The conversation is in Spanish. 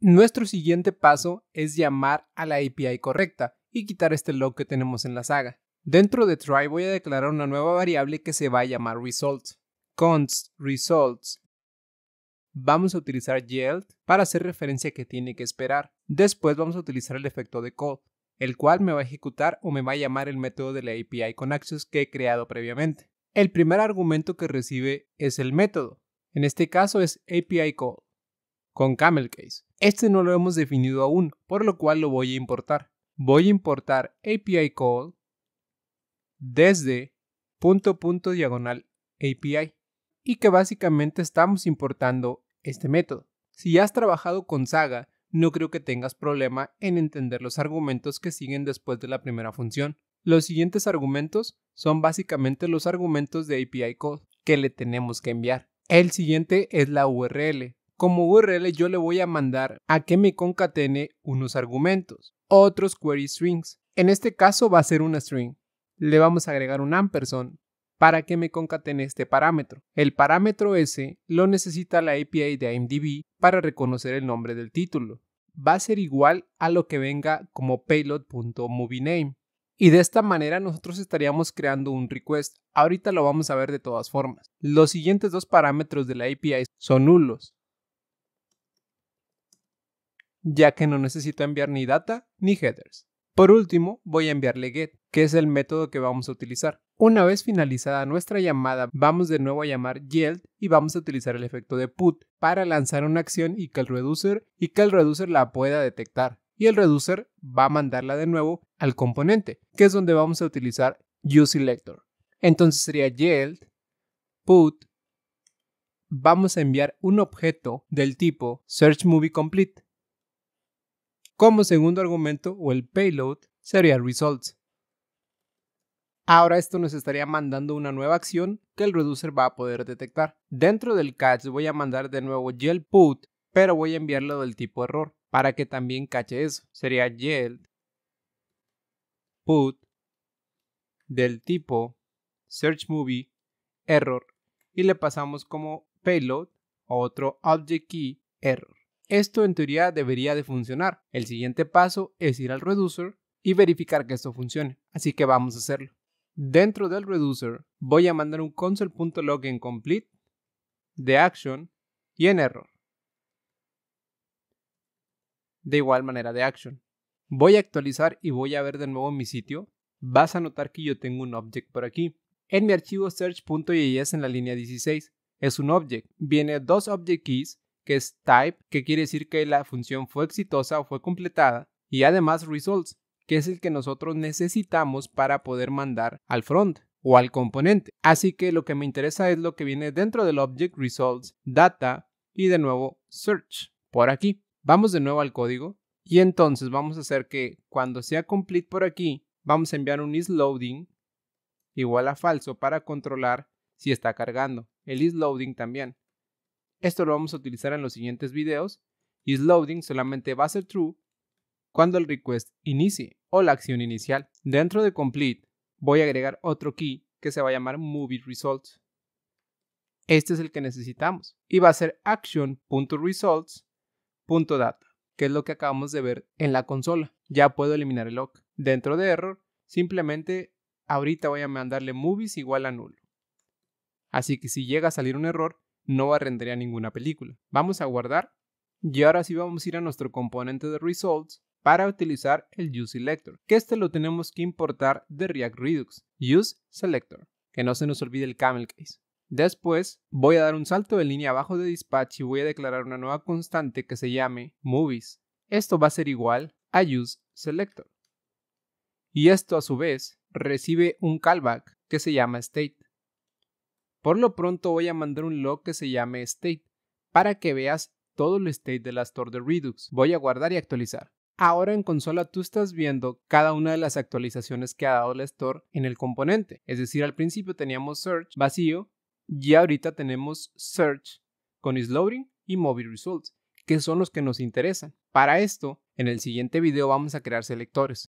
Nuestro siguiente paso es llamar a la API correcta y quitar este log que tenemos en la saga. Dentro de try voy a declarar una nueva variable que se va a llamar results. Const results. Vamos a utilizar yield para hacer referencia que tiene que esperar. Después vamos a utilizar el efecto de call, el cual me va a ejecutar o me va a llamar el método de la API con access que he creado previamente. El primer argumento que recibe es el método. En este caso es API call con camel case. Este no lo hemos definido aún, por lo cual lo voy a importar. Voy a importar API call desde punto punto diagonal API y que básicamente estamos importando este método. Si ya has trabajado con Saga, no creo que tengas problema en entender los argumentos que siguen después de la primera función. Los siguientes argumentos son básicamente los argumentos de API call que le tenemos que enviar. El siguiente es la URL. Como URL yo le voy a mandar a que me concatene unos argumentos, otros query strings. En este caso va a ser una string. Le vamos a agregar un ampersand para que me concatene este parámetro. El parámetro S lo necesita la API de IMDb para reconocer el nombre del título. Va a ser igual a lo que venga como payload.moviename. Y de esta manera nosotros estaríamos creando un request. Ahorita lo vamos a ver de todas formas. Los siguientes dos parámetros de la API son nulos ya que no necesito enviar ni data ni headers. Por último, voy a enviarle get, que es el método que vamos a utilizar. Una vez finalizada nuestra llamada, vamos de nuevo a llamar yield y vamos a utilizar el efecto de put para lanzar una acción y que el reducer y que el reducer la pueda detectar. Y el reducer va a mandarla de nuevo al componente, que es donde vamos a utilizar useSelector. Entonces sería yield put vamos a enviar un objeto del tipo searchMovieComplete, como segundo argumento o el payload sería results. Ahora esto nos estaría mandando una nueva acción que el reducer va a poder detectar. Dentro del catch voy a mandar de nuevo yield put, pero voy a enviarlo del tipo error para que también cache eso. Sería yield put del tipo search movie error y le pasamos como payload otro object key error. Esto en teoría debería de funcionar. El siguiente paso es ir al reducer y verificar que esto funcione. Así que vamos a hacerlo. Dentro del reducer voy a mandar un console.log en complete de action y en error. De igual manera de action. Voy a actualizar y voy a ver de nuevo mi sitio. Vas a notar que yo tengo un object por aquí. En mi archivo search.js en la línea 16 es un object. Viene dos object keys que es type, que quiere decir que la función fue exitosa o fue completada, y además results, que es el que nosotros necesitamos para poder mandar al front o al componente. Así que lo que me interesa es lo que viene dentro del object results, data y de nuevo search por aquí. Vamos de nuevo al código y entonces vamos a hacer que cuando sea complete por aquí, vamos a enviar un isLoading igual a falso para controlar si está cargando. El isLoading también. Esto lo vamos a utilizar en los siguientes videos y loading solamente va a ser true cuando el request inicie o la acción inicial. Dentro de complete voy a agregar otro key que se va a llamar movie Este es el que necesitamos y va a ser action.results.data, que es lo que acabamos de ver en la consola. Ya puedo eliminar el lock. Dentro de error, simplemente ahorita voy a mandarle movies igual a nulo. Así que si llega a salir un error, no a ninguna película. Vamos a guardar y ahora sí vamos a ir a nuestro componente de results para utilizar el use selector, que este lo tenemos que importar de React Redux, use selector, que no se nos olvide el camel case. Después voy a dar un salto de línea abajo de dispatch y voy a declarar una nueva constante que se llame movies. Esto va a ser igual a use selector. Y esto a su vez recibe un callback que se llama state. Por lo pronto voy a mandar un log que se llame state para que veas todo el state de la store de Redux. Voy a guardar y actualizar. Ahora en consola tú estás viendo cada una de las actualizaciones que ha dado la store en el componente. Es decir, al principio teníamos search vacío y ahorita tenemos search con isLoading y mobile results, que son los que nos interesan. Para esto, en el siguiente video vamos a crear selectores.